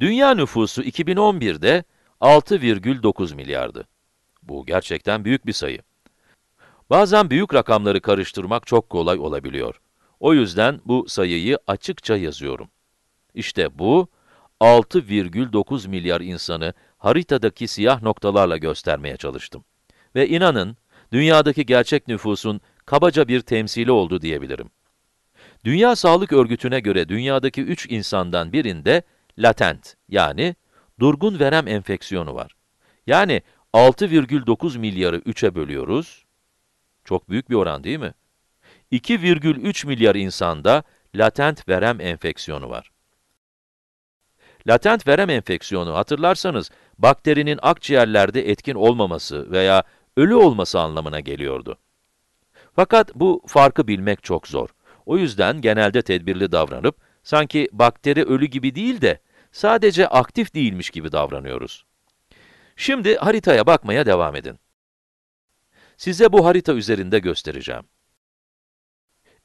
Dünya nüfusu 2011'de 6,9 milyardı. Bu gerçekten büyük bir sayı. Bazen büyük rakamları karıştırmak çok kolay olabiliyor. O yüzden bu sayıyı açıkça yazıyorum. İşte bu, 6,9 milyar insanı haritadaki siyah noktalarla göstermeye çalıştım. Ve inanın, dünyadaki gerçek nüfusun kabaca bir temsili oldu diyebilirim. Dünya Sağlık Örgütü'ne göre dünyadaki 3 insandan birinde latent yani durgun verem enfeksiyonu var. Yani 6,9 milyarı 3'e bölüyoruz. Çok büyük bir oran değil mi? 2,3 milyar insanda latent verem enfeksiyonu var. Latent verem enfeksiyonu hatırlarsanız bakterinin akciğerlerde etkin olmaması veya ölü olması anlamına geliyordu. Fakat bu farkı bilmek çok zor. O yüzden genelde tedbirli davranıp sanki bakteri ölü gibi değil de Sadece aktif değilmiş gibi davranıyoruz. Şimdi haritaya bakmaya devam edin. Size bu harita üzerinde göstereceğim.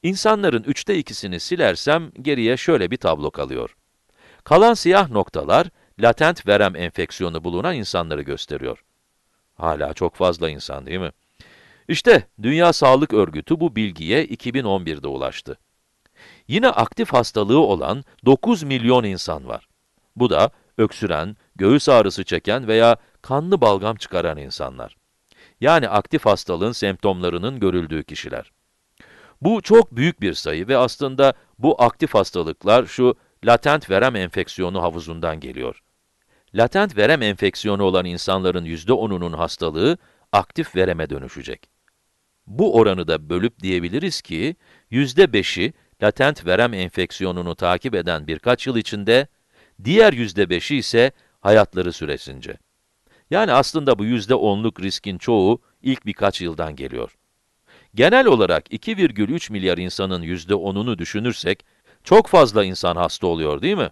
İnsanların üçte ikisini silersem geriye şöyle bir tablo kalıyor. Kalan siyah noktalar, latent verem enfeksiyonu bulunan insanları gösteriyor. Hala çok fazla insan değil mi? İşte Dünya Sağlık Örgütü bu bilgiye 2011'de ulaştı. Yine aktif hastalığı olan 9 milyon insan var. Bu da öksüren, göğüs ağrısı çeken veya kanlı balgam çıkaran insanlar. Yani aktif hastalığın semptomlarının görüldüğü kişiler. Bu çok büyük bir sayı ve aslında bu aktif hastalıklar şu latent verem enfeksiyonu havuzundan geliyor. Latent verem enfeksiyonu olan insanların %10'unun hastalığı aktif vereme dönüşecek. Bu oranı da bölüp diyebiliriz ki, %5'i latent verem enfeksiyonunu takip eden birkaç yıl içinde diğer yüzde beşi ise hayatları süresince. Yani aslında bu yüzde onluk riskin çoğu ilk birkaç yıldan geliyor. Genel olarak 2,3 milyar insanın yüzde onunu düşünürsek, çok fazla insan hasta oluyor değil mi?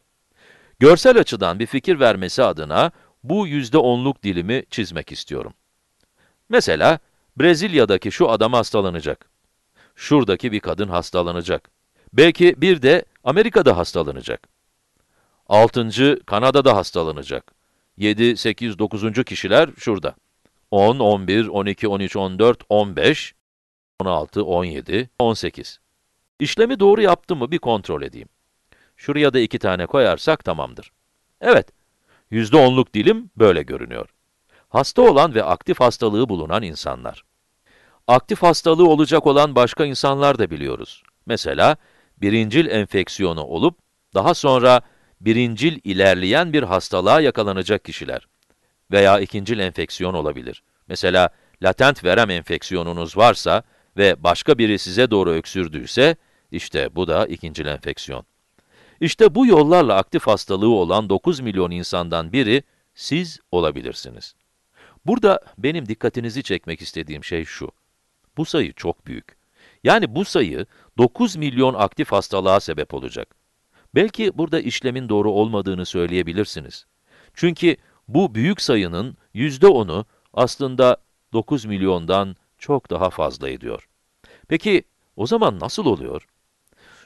Görsel açıdan bir fikir vermesi adına bu yüzde onluk dilimi çizmek istiyorum. Mesela Brezilya'daki şu adam hastalanacak. Şuradaki bir kadın hastalanacak. Belki bir de Amerika'da hastalanacak. Altıncı Kanada'da hastalanacak. 7, 8, 9. kişiler şurada. 10, 11, 12, 13, 14, 15, 16, 17, 18. İşlemi doğru yaptım mı bir kontrol edeyim. Şuraya da iki tane koyarsak tamamdır. Evet, %10'luk dilim böyle görünüyor. Hasta olan ve aktif hastalığı bulunan insanlar. Aktif hastalığı olacak olan başka insanlar da biliyoruz. Mesela, birincil enfeksiyonu olup, daha sonra birincil ilerleyen bir hastalığa yakalanacak kişiler veya ikincil enfeksiyon olabilir. Mesela latent verem enfeksiyonunuz varsa ve başka biri size doğru öksürdüyse, işte bu da ikincil enfeksiyon. İşte bu yollarla aktif hastalığı olan 9 milyon insandan biri siz olabilirsiniz. Burada benim dikkatinizi çekmek istediğim şey şu. Bu sayı çok büyük. Yani bu sayı 9 milyon aktif hastalığa sebep olacak. Belki burada işlemin doğru olmadığını söyleyebilirsiniz. Çünkü bu büyük sayının yüzde %10'u aslında 9 milyondan çok daha fazla ediyor. Peki o zaman nasıl oluyor?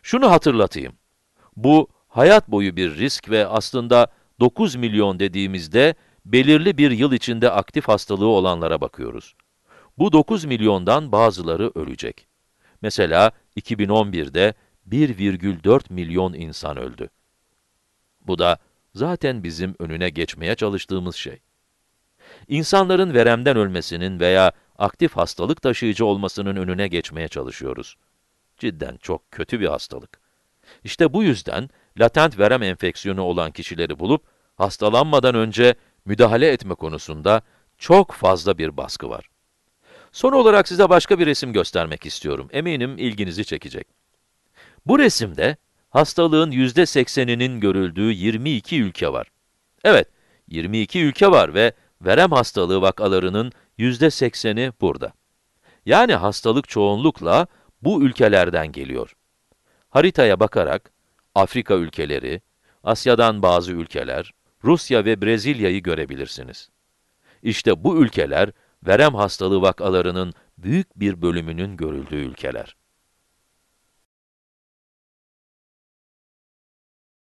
Şunu hatırlatayım. Bu hayat boyu bir risk ve aslında 9 milyon dediğimizde belirli bir yıl içinde aktif hastalığı olanlara bakıyoruz. Bu 9 milyondan bazıları ölecek. Mesela 2011'de 1,4 milyon insan öldü. Bu da zaten bizim önüne geçmeye çalıştığımız şey. İnsanların veremden ölmesinin veya aktif hastalık taşıyıcı olmasının önüne geçmeye çalışıyoruz. Cidden çok kötü bir hastalık. İşte bu yüzden latent verem enfeksiyonu olan kişileri bulup hastalanmadan önce müdahale etme konusunda çok fazla bir baskı var. Son olarak size başka bir resim göstermek istiyorum. Eminim ilginizi çekecek. Bu resimde hastalığın %80'inin görüldüğü 22 ülke var. Evet, 22 ülke var ve verem hastalığı vakalarının %80'i burada. Yani hastalık çoğunlukla bu ülkelerden geliyor. Haritaya bakarak Afrika ülkeleri, Asya'dan bazı ülkeler, Rusya ve Brezilya'yı görebilirsiniz. İşte bu ülkeler, verem hastalığı vakalarının büyük bir bölümünün görüldüğü ülkeler.